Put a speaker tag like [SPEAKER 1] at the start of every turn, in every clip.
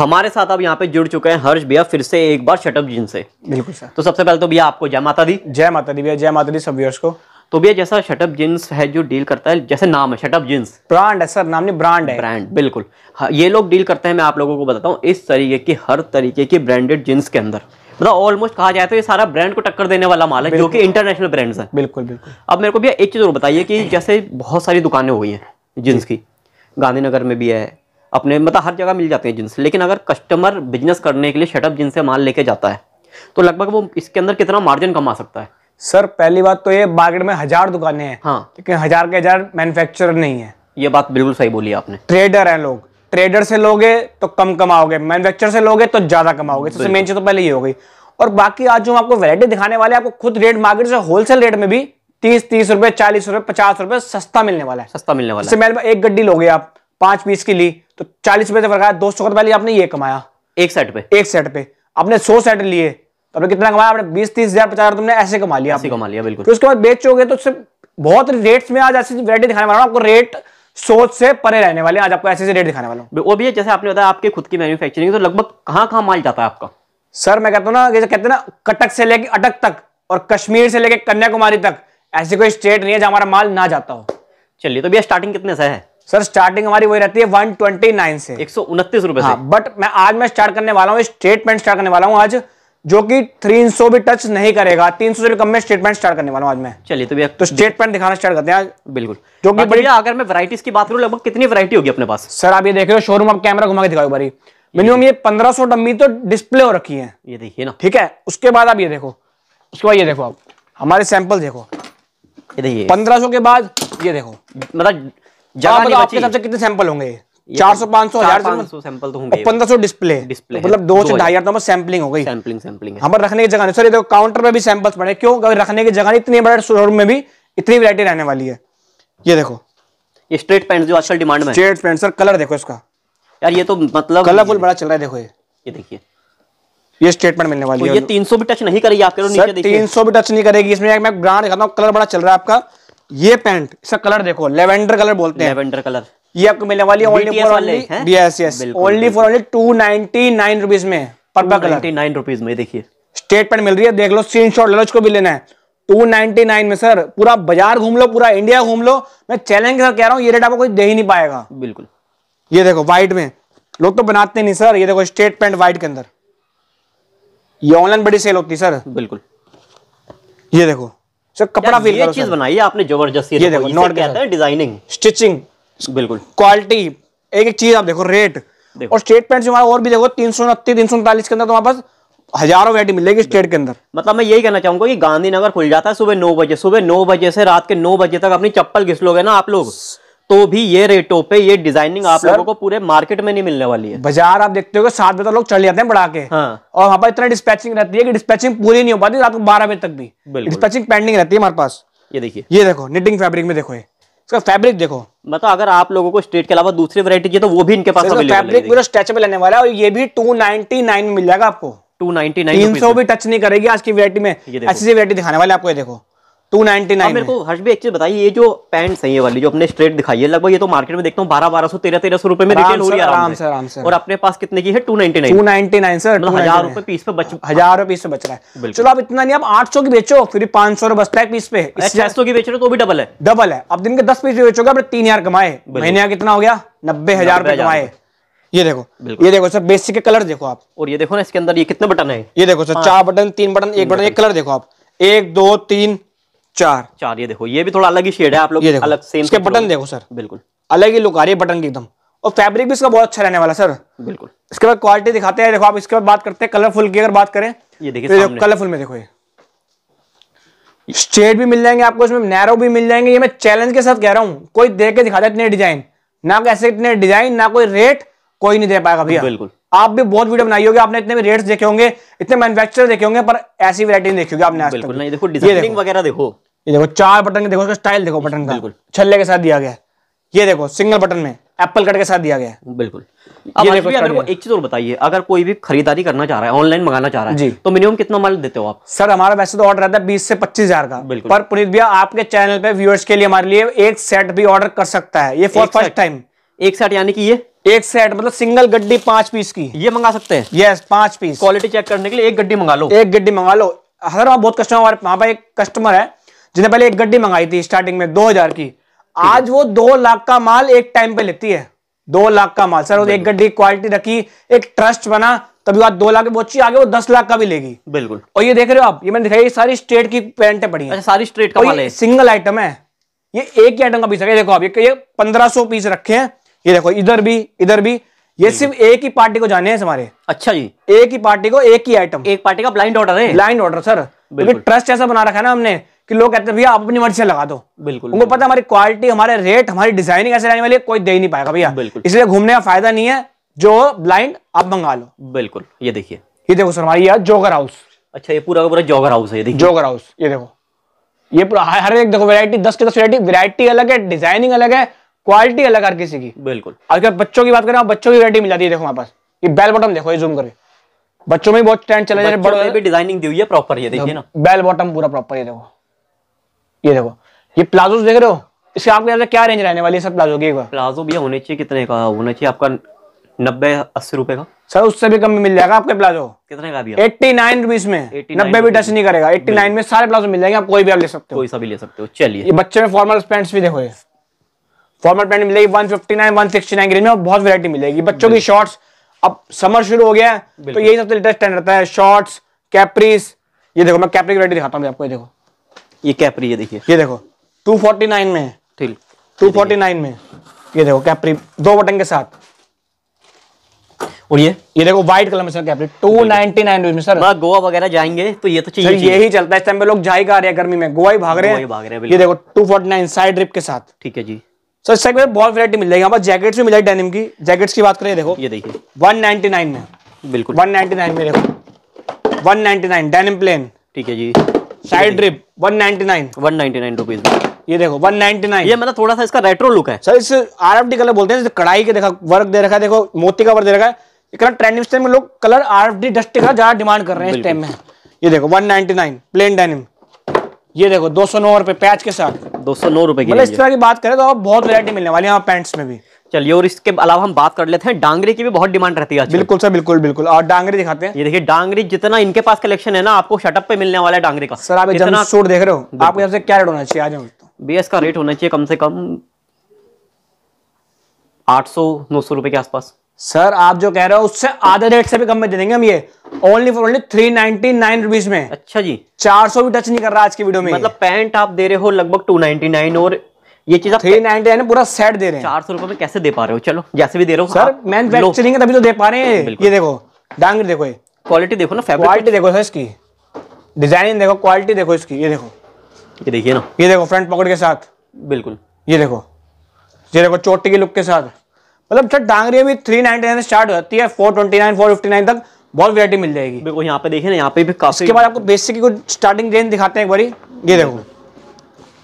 [SPEAKER 1] हमारे साथ अब यहाँ पे जुड़ चुके हैं हर्ष भैया फिर से एक बार शटअप जिन से बिल्कुल सर तो सबसे पहले तो भैया आपको जय माता दी जय माता दी भैया जय माता दी सब व्यूअर्स को तो भैया जैसा शटअप जींस है जो डील करता है जैसे नाम है शटअप जींस ब्रांड है सर नाम नहीं ब्रांड है ब्रांड बिल्कुल हाँ, ये लोग डील करते हैं मैं आप लोगों को बताता हूँ इस तरीके की हर तरीके की ब्रांडेड जींस के अंदर मतलब ऑलमोस्ट कहा जाए तो ये सारा ब्रांड को टक्कर देने वाला माल है जो कि इंटरनेशनल ब्रांड्स है बिल्कुल बिल्कुल अब मेरे को भैया एक चीज़ और बताइए कि जैसे बहुत सारी दुकानें हुई हैं जींस की गांधीनगर में भी है अपने मतलब हर जगह मिल जाते हैं जींस लेकिन अगर कस्टमर बिजनेस करने के लिए शटअप जींस से माल लेके जाता है तो लगभग वो इसके अंदर कितना मार्जिन कमा सकता है सर पहली बात तो ये मार्केट में हजार दुकानें हैं हाँ लेकिन हजार के हजार मैन्युफैक्चरर नहीं है ये बात बिल्कुल सही बोली आपने ट्रेडर हैं लोग ट्रेडर से लोगे तो कम कमाओगे मैन्युफैक्चर से लोगे तो ज्यादा कमाओगे सबसे मेन चीज तो पहले ये हो गई और बाकी आज जो आपको वैरायटी दिखाने वाले आपको खुद रेट मार्केट से होलसेल रेट में भी तीस तीस रुपए चालीस रुपए पचास रुपए सस्ता मिलने वाला है सस्ता मिलने वाला है एक गड्डी लोगे आप पांच पीस की ली तो चालीस रुपए से फर्क आया दो सौ तो पहले आपने ये कमाया एक सेट पे एक सेट पे आपने सौ सेट लिए तो आपने कितना कमाया आपने बीस तीस हजार पचास तुमने ऐसे कमा लिया ऐसे कमा लिया बिल्कुल उसके बाद बेचोगे तो बहुत रेट्स में आज ऐसी वैरायटी दिखाने वाला हूँ आपको रेट सोच से परे रहने वाले आज आपको ऐसे रेट दिखाने वाला हूँ वो भी है जैसे आपने बताया आपके खुद की मैन्युफैक्चरिंग तो लगभग कहाँ कहाँ माल जाता है आपका सर मैं कहता हूँ ना जैसे कहते हैं ना कटक से लेके अटक तक और कश्मीर से लेके कन्याकुमारी तक ऐसी कोई स्टेट नहीं है जहाँ हमारा माल ना जाता हो चलिए तो भैया स्टार्टिंग कितने से है सर स्टार्टिंग हमारी वही रहती है वन ट्वेंटी नाइन से एक सौ उनतीस रुपए बट हाँ, मैं आज मैं स्टार्ट करने वाला हूँ स्टेटमेंट स्टार्ट करने वाला हूँ आज जो कि 300 भी टच नहीं करेगा 300 से भी कम में स्टेटमेंट स्टार्ट करने वाला हूँ आज मैं चलिए तो भैया तो स्टेटमेंट दिखाना स्टार्ट करते हैं आज बिल्कुल जो कि बड़ी अगर मैं वराइटीज की बात करूँ लगभग कितनी वरायटी होगी अपने पास सर आप ये देख रहे हो शोरूम आप कैमरा घुमा के दिखाओ बारी मिनिमम ये पंद्रह सौ डम्मी तो डिस्प्ले हो रखी है ये देखिए ना ठीक है उसके बाद आप ये देखो उसके बाद ये देखो आप हमारे सैंपल देखो ये देखिए पंद्रह के बाद ये देखो मतलब आपके सबसे कितने सैंपल होंगे चार सौ पांच सौ हजार सैंपल तो होंगे पंद्रह सौ डिस्प्ले डिस्प्ले मतलब दो सौ ढाई हजार सैम्पलिंग हो गई देखो काउंटर भी रखने की जगह बड़े शोरूम में भी इतनी वैरायटी रहने वाली है ये देखो ये स्ट्रेट पैंट जो आजकल डिमांड में स्ट्रेट पैंट सर कलर देखो इसका यार ये तो मतलब कलरफुल बड़ा चल रहा है देखो ये देखिए ये स्टेटमेंट मिलने वाली तो है ये तीन सौ भी टच नहीं करेगी आपके तीन सौ भी टच नहीं करेगी इसमें मैं ब्रांड दिखाता हूँ कलर बड़ा चल रहा है आपका ये पैंट इसका कलर देखो लेवेंडर कलर बोलते हैं लेवेंडर कलर ये आपको मिलने वाली है only for only yes yes only for only two ninety nine rupees में purple colour ninety nine rupees में देखिए स्टेटमेंट मिल रही है देख लो स्क्रीन शॉट ले लो इसको भी लेना है 299 में सर पूरा बाजार घूम लो पूरा इंडिया घूम लो मैं चैलेंज कह रहा हूँ ये रेट आपको कोई दे ही नहीं पाएगा बिल्कुल ये देखो व्हाइट में लोग तो बनाते नहीं सर ये देखो स्टेट पेंट व्हाइट के अंदर ये ऑनलाइन बड़ी सेल होती सर बिल्कुल ये देखो सर कपड़ा फील ये चीज बनाई है आपने जबरदस्ती ये देखो नॉट कहते हैं डिजाइनिंग स्टिचिंग बिल्कुल क्वालिटी एक एक चीज आप देखो रेट देखो। और स्टेट पेंट हमारा और भी देखो तीन सौ उनतीस तीन सौ उनतालीस के अंदर तुम्हारे तो पास हजारों वैरायटी मिलेगी स्टेट के अंदर मतलब मैं यही कहना चाहूंगा कि गांधीनगर खुल जाता है सुबह नौ बजे सुबह नौ बजे से रात के नौ बजे तक अपनी चप्पल घिस लोगे ना आप लोग तो भी ये रेटों पे ये डिजाइनिंग आप लोगों को पूरे मार्केट में नहीं मिलने वाली है बाजार आप देखते हो सात बजे तक लोग चढ़ जाते हैं बढ़ा के हाँ। और वहां पर इतना डिस्पैचिंग रहती है कि डिस्पैचिंग पूरी नहीं हो पाती रात को बारह बजे तक भी डिस्पैचिंग पेंडिंग रहती है हमारे पास ये देखिए ये देखो निटिंग फैब्रिक में देखो ये इसका फैब्रिक देखो मतलब अगर आप लोगों को स्ट्रेट के अलावा दूसरी वरायटी चाहिए तो वो भी इनके पास फैब्रिक पूरा स्ट्रेचेबल रहने वाला है और ये भी टू में मिल जाएगा आपको टू नाइनटी भी टच नहीं करेगी आज की वरायटी में अच्छी सी वरायटी दिखाने वाले आपको ये देखो जो है तो मार्केट में बारह तेरह सौ रुपए की है मतलब आठ सौ की बेच रहे हो तो भी डबल है डबल है दस तीन हजार कमाए महीने का कितना हो गया नब्बे हजार रुपए कमाए ये देखो ये देखो सर बेसिक कलर देखो आप और ये देखो ना इसके अंदर ये कितने बटन है ये देखो सर हाँ। चार बटन तीन बटन एक बटन एक कलर देखो आप एक दो तीन चार चार ये देखो ये भी थोड़ा अलग ही शेड है आप लोग अलग सेम इसके बटन देखो सर बिल्कुल अलग ही लुक आ रही है बटन की एकदम और फैब्रिक भी इसका बहुत अच्छा रहने वाला सर बिल्कुल इसके बाद क्वालिटी दिखाते हैं देखो आप इसके बाद बात करते हैं कलरफुल की अगर बात करें ये देखिए कलरफुल तो में देखो ये स्ट्रेट भी मिल जाएंगे आपको इसमें नैरो भी मिल जाएंगे ये मैं चैलेंज के साथ कह रहा हूँ कोई दे के दिखाता इतने डिजाइन ना कैसे इतने डिजाइन ना कोई रेट कोई नहीं दे पाएगा भैया बिल्कुल आप भी बहुत वीडियो बनाई होगी आपने इतने भी रेट्स देखे होंगे इतने मैन्युफैक्चरर देखे होंगे पर ऐसी वैरायटी देखी होगी आपने बिल्कुल नहीं देखो डिजाइनिंग वगैरह देखो ये देखो चार बटन के देखो स्टाइल देखो बटन का बिल्कुल छल्ले के साथ दिया गया ये देखो सिंगल बटन में एप्पल कट के साथ दिया गया बिल्कुल अब ये देखो मेरे को एक चीज और बताइए अगर कोई भी खरीदारी करना चाह रहा है ऑनलाइन मंगाना चाह रहा है जी तो मिनिमम कितना माल देते हो आप सर हमारा वैसे तो ऑर्डर रहता है बीस से पच्चीस हजार का बिल्कुल पर पुनीत भैया आपके चैनल पे व्यूअर्स के लिए हमारे लिए एक सेट भी ऑर्डर कर सकता है ये फॉर फर्स्ट टाइम एक सेट यानी कि ये एक सेट मतलब सिंगल गड्डी पांच पीस की ये मंगा सकते हैं यस पांच पीस क्वालिटी चेक करने के लिए एक गड्डी मंगा लो एक गड्डी मंगा लो सर वहाँ बहुत कस्टमर हमारे वहाँ पर एक कस्टमर है जिन्हें पहले एक गड्डी मंगाई थी स्टार्टिंग में दो हजार की आज वो दो लाख का माल एक टाइम पे लेती है दो लाख का माल सर एक गड्डी क्वालिटी रखी एक ट्रस्ट बना तभी बात दो लाख की बोची आगे वो दस लाख का भी लेगी बिल्कुल और ये देख रहे हो आप ये मैंने दिखाई सारी स्टेट की पेंटे पड़ी है अच्छा, सारी स्टेट का माल है सिंगल आइटम है ये एक ही आइटम का पीस है देखो आप ये पंद्रह सौ पीस रखे हैं ये देखो इधर भी इधर भी ये सिर्फ एक ही पार्टी को जाने हैं हमारे अच्छा जी एक ही पार्टी को एक ही आइटम एक पार्टी का ब्लाइंड ऑर्डर है ब्लाइंड ऑर्डर सर ट्रस्ट ऐसा बना रखा है ना हमने कि लोग कहते हैं भैया आप अपनी मर्जी से लगा दो बिल्कुल उनको पता हमारी क्वालिटी हमारे रेट हमारी डिजाइनिंग ऐसे रहने वाली है कोई दे नहीं पाएगा भैया बिल्कुल इसलिए घूमने का फायदा नहीं है जो ब्लाइंड आप मंगा लो बिल्कुल ये देखिए ये देखो सर हमारी यार जोगर हाउस अच्छा ये पूरा का पूरा जोगर हाउस है ये देखिए जोगर हाउस ये देखो ये पूरा हर एक देखो वेरायटी दस के दस वेरायटी वेरायटी अलग है डिजाइनिंग अलग है क्वालिटी अलग हर किसी की बिल्कुल अगर बच्चों की बात करें बच्चों की वेरायटी मिल जाती है देखो हमारे पास ये बेल बॉटम देखो ये जूम करके बच्चों में बहुत ट्रेंड चला जाए बड़े भी डिजाइनिंग दी हुई है प्रॉपर ये देखिए ना बेल बॉटम पूरा प्रॉपर ये देखो ये देखो ये प्लाजोस देख रहे हो इसके आपके यहाँ क्या रेंज रहने वाली है सर प्लाजो की एक बार प्लाजो भैया होने चाहिए कितने का होना चाहिए आपका नब्बे अस्सी रुपए का सर उससे भी कम में मिल जाएगा आपके प्लाजो कितने का भी एट्टी नाइन रुपीज में नब्बे भी टच नहीं करेगा एट्टी नाइन में सारे प्लाजो मिल जाएंगे आप कोई भी आप ले सकते हो कोई सा भी ले सकते हो चलिए बच्चे में फॉर्मल पैंट्स भी देखो फॉर्मल पैंट मिलेगी one fifty nine one sixty nine range में बहुत वेरायटी मिलेगी बच्चों की शॉर्ट्स अब समर शुरू हो गया तो यही सबसे लेटेस्ट ट्रेंड रहता है शॉर्ट्स कैप्रीज ये देखो मैं कैप्री की वैरायटी दिखाता हूँ आपको देखो ये कैपरी है देखिए ये देखो 249 में है ठीक 249 में ये देखो कैपरी दो बटन के साथ और ये ये देखो व्हाइट कलर में सर कैपरी 299 में सर गोवा वगैरह जाएंगे तो ये तो चाहिए सर यही चलता है इस टाइम पे लोग जाई का रहे हैं गर्मी में गोवा ही भाग रहे हैं भाग रहे हैं ये देखो 249 साइड रिप के साथ ठीक है जी सर इससे बहुत वैरायटी मिल जाएगी यहाँ पर जैकेट्स भी मिल जाएगी डेनिम की जैकेट्स की बात करें देखो ये देखिए 199 में बिल्कुल 199 में देखो 199 डेनिम प्लेन ठीक है जी साइड रिप 199 199 रुपीस में ये देखो 199 ये मतलब थोड़ा सा इसका रेट्रो लुक है सर इस आर डी कलर बोलते हैं कढ़ाई के देखा वर्क दे रखा है देखो मोती का वर्क दे रखा है इतना ट्रेंडिंग टाइम में लोग कलर आर डी डस्ट का ज्यादा डिमांड कर रहे हैं इस टाइम में ये देखो 199 प्लेन डेनिम ये देखो दो सौ नौ रुपए पैच के साथ दो सौ नौ रुपए मतलब इस तरह की बात करें तो बहुत वैरायटी मिलने वाली है यहाँ पैंट्स में भी चलिए और इसके अलावा हम बात कर लेते हैं डांगरी की भी बहुत डिमांड रहती है बिल्कुल सर बिल्कुल बिल्कुल और डांगरी दिखाते हैं ये देखिए डांगरी जितना इनके पास कलेक्शन है ना आपको शटअप पे मिलने वाला है डांगरी का सर आप सूट देख रहे हो आपके से क्या रेट होना चाहिए बी एस का रेट होना चाहिए कम से कम आठ सौ नौ सौ रुपए के आसपास सर आप जो कह रहे हो उससे आधे रेट से भी कम में दे देंगे हम ये only for only three ninety nine rupees में अच्छा जी चार सौ भी टच नहीं कर रहा आज की वीडियो में मतलब पैंट आप दे रहे हो लगभग टू नाइनटी नाइन और ये चीज थ्री नाइनटी नाइन पूरा सेट दे रहे हैं चार सौ रुपए में कैसे दे पा रहे हो चलो जैसे भी दे रहे हो सर मैनुफेक्चरिंग तभी तो दे पा रहे हैं ये देखो डांग देखो ये क्वालिटी देखो ना क्वालिटी देखो सर इसकी डिजाइन देखो क्वालिटी देखो इसकी ये देखो ये देखिए ना ये देखो फ्रंट पॉकेट के साथ बिल्कुल ये देखो ये देखो चोटी के लुक के साथ मतलब सर डांगरिया भी थ्री नाइनटी नाइन स्टार्ट हो जाती है four twenty nine four fifty nine तक बहुत वेरायटी मिल जाएगी बिल्कुल यहाँ पे देखिए ना यहाँ पे भी काफी बाद आपको बेसिक की कुछ स्टार्टिंग रेंज दिखाते हैं एक बार ये देखो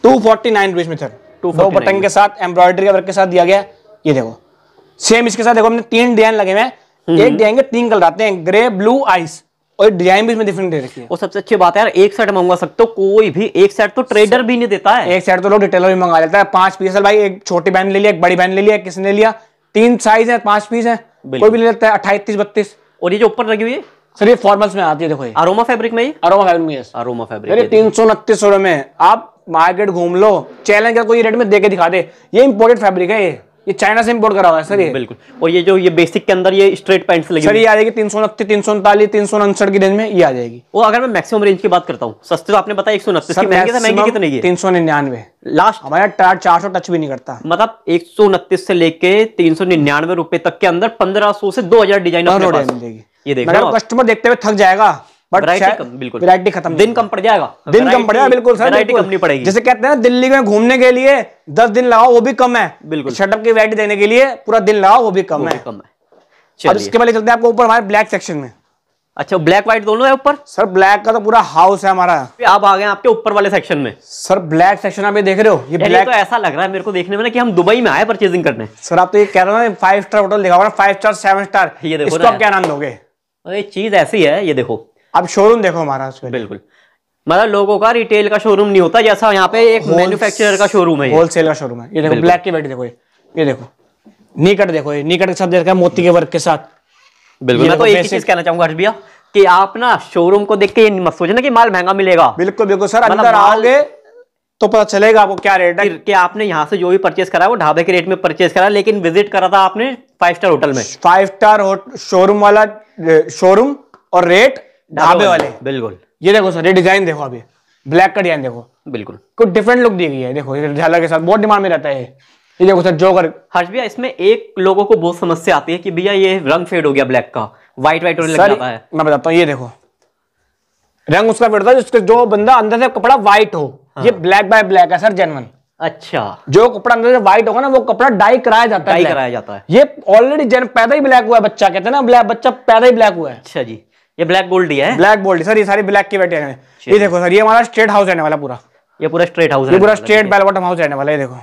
[SPEAKER 1] टू फोर्टी नाइन रुपीज में सर दो बटन के साथ एम्ब्रॉयडरी का वर्क के साथ दिया गया ये देखो सेम इसके साथ देखो हमने तीन डिजाइन लगे हुए हम्म। एक डिजाइन के तीन कलर आते हैं ग्रे ब्लू आइस और डिजाइन भी इसमें डिफरेंट दे रखी है वो सबसे अच्छी बात है यार एक सेट मंगवा सकते हो कोई भी एक सेट तो ट्रेडर भी नहीं देता है एक सेट तो लोग डिटेलर भी मंगा लेता है पांच पीस है भाई एक छोटी बहन ले लिया एक बड़ी बहन ले लिया किसने ले लिया तीन साइज है पांच पीस है कोई भी ले लेता है अट्ठाईस तीस बत्तीस और ये जो ऊपर लगी हुई है सर ये फॉर्मल्स में आती है देखो ये अरोमा फैब्रिक में ही अरोमा फैब्रिक में अरोमा फैब्रिक तीन सौ उनतीस में आप मार्केट घूम लो चैलेंज कर कोई रेट में देके दिखा दे ये इम्पोर्टेड फैब्रिक है ये ये चाइना से इम्पोर्ट करा हुआ है सर ये बिल्कुल और ये जो ये बेसिक के अंदर ये स्ट्रेट पैंट लगी सर ये आ जाएगी तीन सौ उनतीस तीन सौ उनतालीस तीन सौ उनसठ की रेंज में ये आ जाएगी वो अगर मैं मैक्सिमम रेंज की बात करता हूँ सस्ते तो आपने बताया एक सौ उनतीस कितने की तो तीन सौ निन्यानवे लास्ट हमारा टार चार सौ टच भी नहीं करता मतलब एक सौ उनतीस से लेके तीन सौ निन्यानवे रुपए तक के अंदर पंद्रह सौ से दो हजार डिजाइन मिलेगी ये देखो कस्टमर देखते हुए थक जाएगा वैरायटी खत्म दिन कम पड़ जाएगा दिन कम पड़ जाएगा बिल्कुल सर वैरायटी कम नहीं पड़ेगी जैसे कहते हैं दिल्ली में घूमने के लिए दस दिन लगाओ वो भी कम है बिल्कुल शटअप की वैरायटी देने के लिए पूरा दिन लगाओ वो भी कम है कम है और इसके पहले चलते हैं आपको ऊपर हमारे ब्लैक सेक्शन में अच्छा ब्लैक व्हाइट दोनों है ऊपर सर ब्लैक का तो पूरा हाउस है हमारा आप आ गए आपके ऊपर वाले सेक्शन में सर ब्लैक सेक्शन आप ये देख रहे हो ये ब्लैक तो ऐसा लग रहा है मेरे को देखने में ना कि हम दुबई में आए परचेजिंग करने सर आप तो ये कह रहे हो फाइव स्टार होटल लिखा हुआ फाइव स्टार सेवन स्टार ये देखो आप क्या नाम दोगे ये चीज ऐसी है ये देखो अब शोरूम देखो हमारा बिल्कुल मतलब लोगों का रिटेल का शोरूम नहीं होता जैसा यहाँ पे एक मैन्युफैक्चरर का शोरूम है होलसेल का शोरूम है ये देखो ब्लैक की बैठी देखो ये ये देखो निकट देखो ये निकट के साथ देखा मोती के वर्क के साथ बिल्कुल मैं तो एक चीज कहना चाहूंगा हर्ष भैया कि आप ना शोरूम को देख के मत सोचना कि माल महंगा मिलेगा बिल्कुल बिल्कुल सर मतलब अंदर आओगे तो पता चलेगा आपको क्या रेट है कि आपने यहाँ से जो भी परचेज करा वो ढाबे के रेट में परचेज करा लेकिन विजिट करा था आपने फाइव स्टार होटल में फाइव स्टार शोरूम वाला शोरूम और रेट ढाबे वाले बिल्कुल ये देखो सर ये डिजाइन देखो अभी ब्लैक का डिजाइन देखो बिल्कुल कुछ डिफरेंट लुक दी गई है देखो झाला के साथ बहुत डिमांड में रहता है ये देखो सर जोकर हर्ष भैया इसमें एक लोगों को बहुत समस्या आती है कि भैया ये रंग फेड हो गया ब्लैक का व्हाइट व्हाइट होने लग जाता है मैं बताता हूँ ये देखो रंग उसका फेड होता है जिसके जो बंदा अंदर से कपड़ा व्हाइट हो हाँ। ये ब्लैक बाय ब्लैक है सर जेनवन अच्छा जो कपड़ा अंदर से व्हाइट होगा ना वो कपड़ा डाई कराया जाता है डाई कराया जाता है ये ऑलरेडी जन पैदा ही ब्लैक हुआ है बच्चा कहते हैं ना ब्लैक बच्चा पैदा ही ब्लैक हुआ है अच्छा जी ये ब्लैक ही है ब्लैक बोल्ड सर ये सारी ब्लैक की बैठे हैं ये देखो सर ये हमारा स्ट्रेट हाउस रहने वाला पूरा ये पूरा स्ट्रेट हाउस पूरा स्ट्रेट बैलबॉटम हाउस रहने वाला है देखो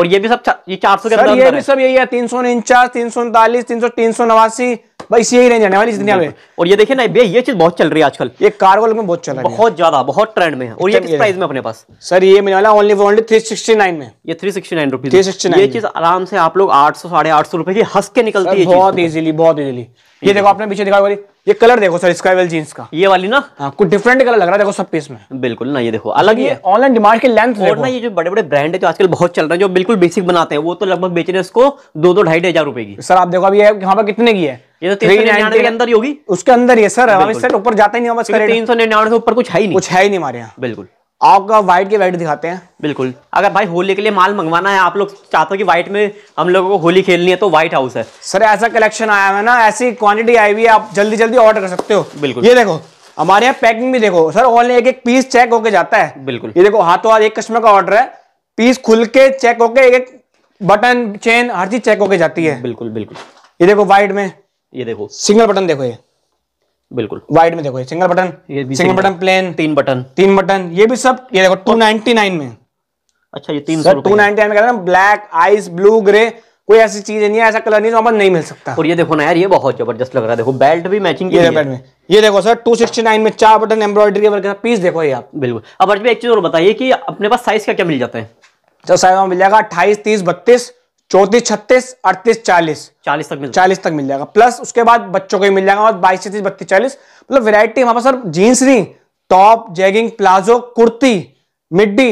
[SPEAKER 1] और ये भी सब ये चार सौ ये भी सब यही है तीन सौ उनचास तीन सौ उनतालीस तीन सौ तीन सौ नवासी बस यही रेंज आने वाली दुनिया में और ये देखिए ना भैया ये चीज बहुत चल रही है आजकल ये कार्गो में बहुत चल रहा है बहुत ज्यादा बहुत ट्रेंड में है और ये किस प्राइस में अपने पास सर ये मिलने वाला only only three sixty nine में ये three sixty nine rupees three sixty ये चीज आराम से आप लोग आठ सौ साढ़े आठ सौ रुपए की हंस के निकलती है बहुत इजिली बहुत इजिली ये देखो आपने पीछे दिखाई वाली ये कलर देखो सर स्काई वेल जींस का ये वाली ना हाँ, कुछ डिफरेंट कलर लग रहा है देखो सब पीस में बिल्कुल ना ये देखो अलग ही है ऑनलाइन डिमांड के लेंथ और ना ये जो बड़े बड़े ब्रांड है जो आजकल बहुत चल रहे हैं जो बिल्कुल बेसिक बनाते हैं वो तो लगभग बेच रहे हैं इसको दो दो ढाई ढाई हजार रुपए की सर आप देखो अभी यहाँ पर कितने की है ये तो तीन के अंदर ही होगी उसके अंदर ही सर हम ऊपर जाते ही नहीं हमारे तीन सौ निन्यानवे से ऊपर कुछ है ही नहीं कुछ है ही नहीं हमारे यहाँ बिल्कुल आपका व्हाइट के व्हाइट दिखाते हैं बिल्कुल अगर भाई होली के लिए माल मंगवाना है आप लोग चाहते हो कि व्हाइट में हम लोगों को होली खेलनी है तो व्हाइट हाउस है सर ऐसा कलेक्शन आया है ना ऐसी क्वांटिटी आई हुई है आप जल्दी जल्दी ऑर्डर कर सकते हो बिल्कुल ये देखो हमारे यहाँ पैकिंग भी देखो सर ऑनली एक एक पीस चेक होके जाता है बिल्कुल ये देखो हाथों हाथ एक कस्टमर का ऑर्डर है पीस खुल के चेक होके एक बटन चेन हर चीज चेक होके जाती है बिल्कुल बिल्कुल ये देखो व्हाइट में ये देखो सिंगल बटन देखो ये बिल्कुल वाइड में देखो ये सिंगल बटन ये भी सिंगल बटन प्लेन तीन बटन तीन बटन ये भी सब ये देखो टू नाइनटी नाइन में अच्छा ये तीन सौ टू नाइनटी नाइन में ब्लैक आइस ब्लू ग्रे कोई ऐसी चीज नहीं है ऐसा कलर नहीं जो नहीं मिल सकता और ये देखो ना यार ये बहुत जबरदस्त लग रहा है देखो बेल्ट भी मैचिंग ये है में ये देखो सर 269 में चार बटन एम्ब्रॉयडरी के साथ पीस देखो ये आप बिल्कुल अब अर्जी एक चीज और बताइए कि अपने पास साइज का क्या मिल जाता है तो साइज मिल जाएगा अट्ठाईस तीस बत्तीस चौतीस छत्तीस अड़तीस चालीस चालीस तक मिल चालीस तक मिल जाएगा प्लस उसके बाद बच्चों को भी मिल जाएगा और बाईस छत्तीस बत्तीस चालीस मतलब वेरायटी हमारे सर जीन्स नहीं top jegging palazzo kurti midi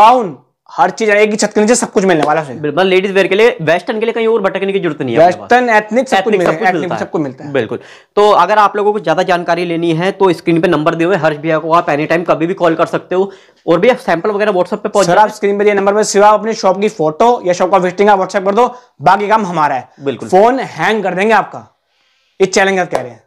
[SPEAKER 1] gown हर चीज एक ही छत के नीचे सब कुछ मिलने वाला बिल्कुल लेडीज वेयर के लिए वेस्टर्न के लिए कहीं और भटकने की जरूरत नहीं है वेस्टर्न एथनिक सब कुछ मिलता है सब कुछ मिलता है बिल्कुल तो अगर आप लोगों को ज्यादा जानकारी लेनी है तो स्क्रीन पे नंबर दिए हुए हर्ष भैया को आप एनी टाइम कभी भी कॉल कर सकते हो और भी सैंपल वगैरह व्हाट्सएप पे पहुंचा आप स्क्रीन पर दिए नंबर पर सिवा अपनी शॉप की फोटो या शॉप का विजिटिंग आप व्हाट्सएप कर दो बाकी काम हमारा है बिल्कुल फोन हैंग कर देंगे आपका इस चैलेंज आप कह रहे हैं